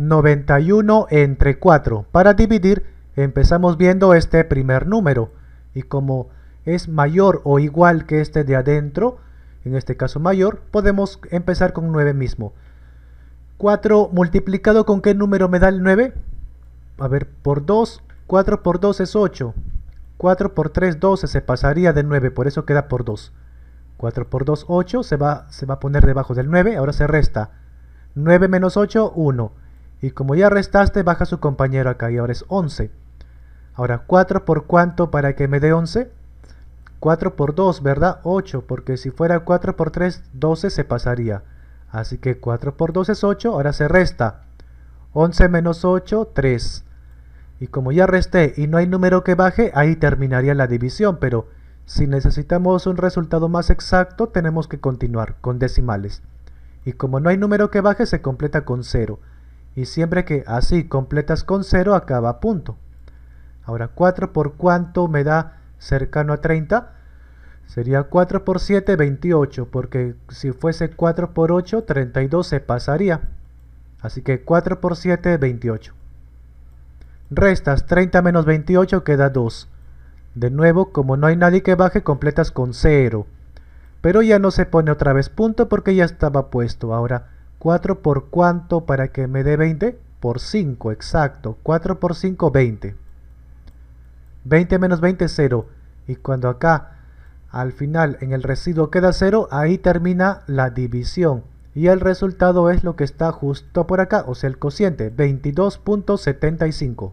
91 entre 4. Para dividir empezamos viendo este primer número y como es mayor o igual que este de adentro, en este caso mayor, podemos empezar con 9 mismo. 4 multiplicado con qué número me da el 9? A ver, por 2, 4 por 2 es 8. 4 por 3, 12, se pasaría de 9, por eso queda por 2. 4 por 2, 8, se va, se va a poner debajo del 9, ahora se resta. 9 menos 8, 1. Y como ya restaste, baja su compañero acá y ahora es 11. Ahora, 4 por cuánto para que me dé 11? 4 por 2, ¿verdad? 8, porque si fuera 4 por 3, 12 se pasaría. Así que 4 por 2 es 8, ahora se resta. 11 menos 8, 3. Y como ya resté y no hay número que baje, ahí terminaría la división, pero si necesitamos un resultado más exacto, tenemos que continuar con decimales. Y como no hay número que baje, se completa con 0 y siempre que así completas con 0 acaba punto. Ahora 4 por cuánto me da cercano a 30? Sería 4 por 7, 28, porque si fuese 4 por 8, 32 se pasaría. Así que 4 por 7, 28. Restas 30 menos 28 queda 2. De nuevo, como no hay nadie que baje, completas con 0. Pero ya no se pone otra vez punto porque ya estaba puesto. Ahora 4 por cuánto para que me dé 20? Por 5, exacto. 4 por 5, 20. 20 menos 20 0. Y cuando acá al final en el residuo queda 0, ahí termina la división. Y el resultado es lo que está justo por acá, o sea el cociente, 22.75.